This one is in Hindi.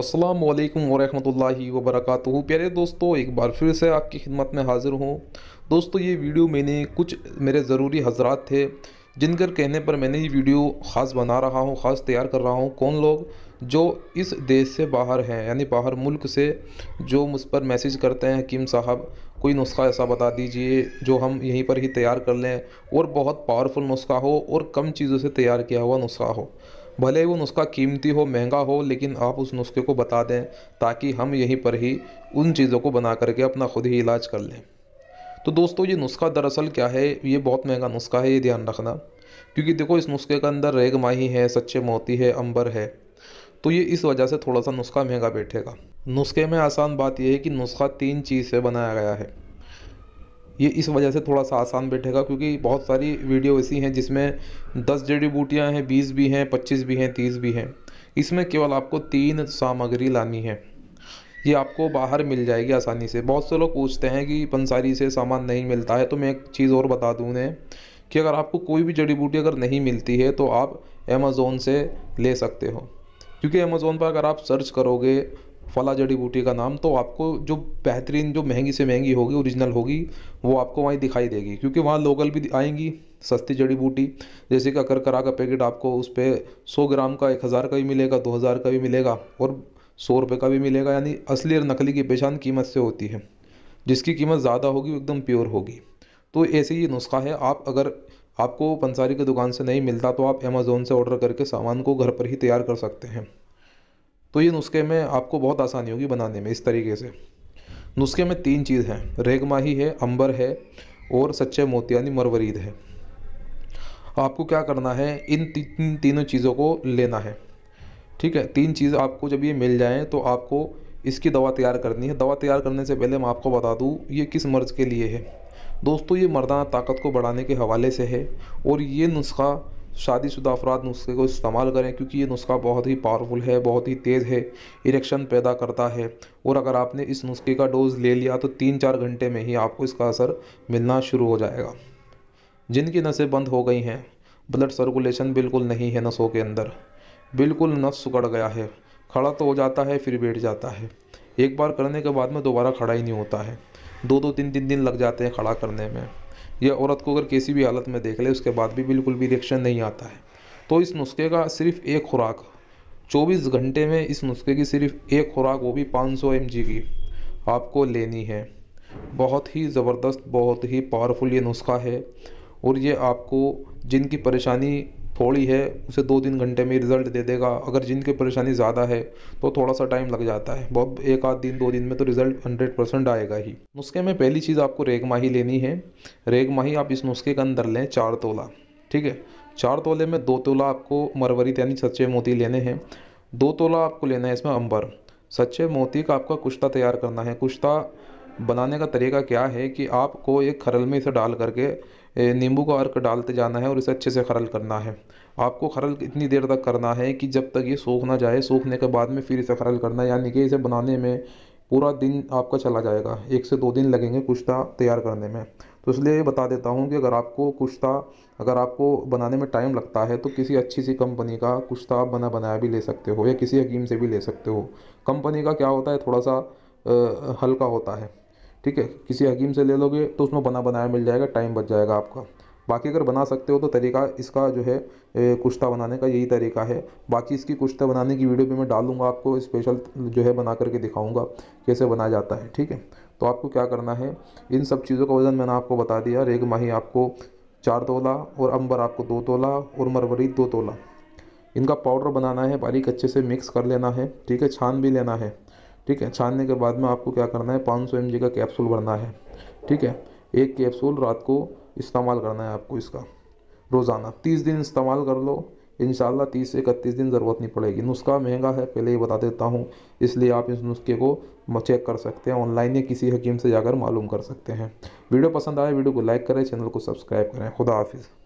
असलम वालेकुम वरहमतुल्लाहि प्यारे दोस्तों एक बार फिर से आपकी खिदमत में हाज़िर हूँ दोस्तों ये वीडियो मैंने कुछ मेरे ज़रूरी हजरात थे जिनकर कहने पर मैंने ये वीडियो ख़ास बना रहा हूँ ख़ास तैयार कर रहा हूँ कौन लोग जो इस देश से बाहर हैं यानी बाहर मुल्क से जो मुझ पर मैसेज करते हैं हकीम साहब कोई नुस्खा ऐसा बता दीजिए जो हम यहीं पर ही तैयार कर लें और बहुत पावरफुल नुस्खा हो और कम चीज़ों से तैयार किया हुआ नुस्खा हो भले ही वो नुस्खा कीमती हो महंगा हो लेकिन आप उस नुस्खे को बता दें ताकि हम यहीं पर ही उन चीज़ों को बना करके अपना ख़ुद ही इलाज कर लें तो दोस्तों ये नुस्खा दरअसल क्या है ये बहुत महंगा नुस्खा है ये ध्यान रखना क्योंकि देखो इस नुस्खे के अंदर रेग माही है सच्चे मोती है अंबर है तो ये इस वजह से थोड़ा सा नुस्खा महंगा बैठेगा नुस्खे में आसान बात यह है कि नुस्खा तीन चीज़ से बनाया गया है ये इस वजह से थोड़ा सा आसान बैठेगा क्योंकि बहुत सारी वीडियो ऐसी हैं जिसमें दस जड़ी बूटियाँ हैं बीस भी हैं पच्चीस भी हैं तीस भी हैं इसमें केवल आपको तीन सामग्री लानी है ये आपको बाहर मिल जाएगी आसानी से बहुत से लोग पूछते हैं कि पंसारी से सामान नहीं मिलता है तो मैं एक चीज़ और बता दूँ उन्हें कि अगर आपको कोई भी जड़ी बूटी अगर नहीं मिलती है तो आप अमेज़ोन से ले सकते हो क्योंकि अमेज़ोन पर अगर आप सर्च करोगे फला जड़ी बूटी का नाम तो आपको जो बेहतरीन जो महंगी से महंगी होगी ओरिजिनल होगी वो आपको वहीं दिखाई देगी क्योंकि वहाँ लोकल भी आएंगी सस्ती जड़ी बूटी जैसे कि अकरकरा का पैकेट आपको उस पर सौ ग्राम का एक हज़ार का भी मिलेगा दो हज़ार का भी मिलेगा और सौ रुपये का भी मिलेगा यानी असली और नकली की पहचान कीमत से होती है जिसकी कीमत ज़्यादा होगी एकदम प्योर होगी तो ऐसे ही नुस्खा है आप अगर आपको पंसारी की दुकान से नहीं मिलता तो आप अमेज़ोन से ऑर्डर करके सामान को घर पर ही तैयार कर सकते हैं तो ये नुस्खे में आपको बहुत आसानी होगी बनाने में इस तरीके से नुस्खे में तीन चीज़ हैं रेगमाही है अंबर है और सच्चे मोती यानी मरवरीद है आपको क्या करना है इन ती, ती, तीनों चीज़ों को लेना है ठीक है तीन चीज़ आपको जब ये मिल जाएँ तो आपको इसकी दवा तैयार करनी है दवा तैयार करने से पहले मैं आपको बता दूँ ये किस मर्ज़ के लिए है दोस्तों ये मर्दाना ताकत को बढ़ाने के हवाले से है और ये नुस्खा शादीशुदा अफराद नुस्खे को इस्तेमाल करें क्योंकि ये नुस्खा बहुत ही पावरफुल है बहुत ही तेज़ है इरेक्शन पैदा करता है और अगर आपने इस नुस्खे का डोज़ ले लिया तो तीन चार घंटे में ही आपको इसका असर मिलना शुरू हो जाएगा जिनकी नसें बंद हो गई हैं ब्लड सर्कुलेशन बिल्कुल नहीं है नसों के अंदर बिल्कुल नस सुकड़ गया है खड़ा तो हो जाता है फिर बैठ जाता है एक बार करने के बाद में दोबारा खड़ा ही नहीं होता है दो दो तीन तीन दिन लग जाते हैं खड़ा करने में या औरत को अगर किसी भी हालत में देख ले उसके बाद भी बिल्कुल भी रिएक्शन नहीं आता है तो इस नुस्खे का सिर्फ एक खुराक 24 घंटे में इस नुस्खे की सिर्फ एक खुराक वो भी 500 सौ की आपको लेनी है बहुत ही ज़बरदस्त बहुत ही पावरफुल ये नुस्खा है और ये आपको जिनकी परेशानी थोड़ी है उसे दो तीन घंटे में रिज़ल्ट दे देगा अगर जिनकी परेशानी ज़्यादा है तो थोड़ा सा टाइम लग जाता है बहुत एक आध दिन दो दिन में तो रिज़ल्ट हंड्रेड परसेंट आएगा ही नुस्खे में पहली चीज़ आपको रेग माही लेनी है रेग माही आप इस नुस्खे के अंदर लें चार तोला ठीक है चार तोले में दो तोला आपको मरवरी यानी सच्चे मोती लेने हैं दो तोला आपको लेना है इसमें अंबर सच्चे मोती का आपका कुश्ता तैयार करना है कुश्ता बनाने का तरीका क्या है कि आपको एक खरल में इसे डाल करके नींबू का अर्क डालते जाना है और इसे अच्छे से खरल करना है आपको खरल इतनी देर तक करना है कि जब तक ये सूख ना जाए सूखने के बाद में फिर इसे खरल करना है यानी कि इसे बनाने में पूरा दिन आपका चला जाएगा एक से दो दिन लगेंगे कुश्ता तैयार करने में तो इसलिए ये बता देता हूँ कि अगर आपको कुश्ता अगर आपको बनाने में टाइम लगता है तो किसी अच्छी सी कंपनी का कुश्ता आप बना बनाया भी ले सकते हो या किसी हकीम से भी ले सकते हो कंपनी का क्या होता है थोड़ा सा आ, हल्का होता है ठीक है किसी हकीम से ले लोगे तो उसमें बना बनाया मिल जाएगा टाइम बच जाएगा आपका बाकी अगर बना सकते हो तो तरीका इसका जो है कुश्ता बनाने का यही तरीका है बाकी इसकी कुश्ता बनाने की वीडियो भी मैं डालूंगा आपको स्पेशल जो है बना करके दिखाऊंगा कैसे बनाया जाता है ठीक है तो आपको क्या करना है इन सब चीज़ों का वज़न मैंने आपको बता दिया रेग माही आपको चार तोला और अंबर आपको दो तोला और मरवरी दो तोला इनका पाउडर बनाना है बारीक अच्छे से मिक्स कर लेना है ठीक है छान भी लेना है ठीक है छानने के बाद में आपको क्या करना है पाँच सौ का कैप्सूल भरना है ठीक है एक कैप्सूल रात को इस्तेमाल करना है आपको इसका रोज़ाना तीस दिन इस्तेमाल कर लो इन तीस से इकतीस दिन ज़रूरत नहीं पड़ेगी नुस्खा महंगा है पहले ही बता देता हूँ इसलिए आप इस नुस्खे को चेक कर सकते हैं ऑनलाइन या किसी हकीम से जाकर मालूम कर सकते हैं वीडियो पसंद आए वीडियो को लाइक करें चैनल को सब्सक्राइब करें खुदा हाफिज़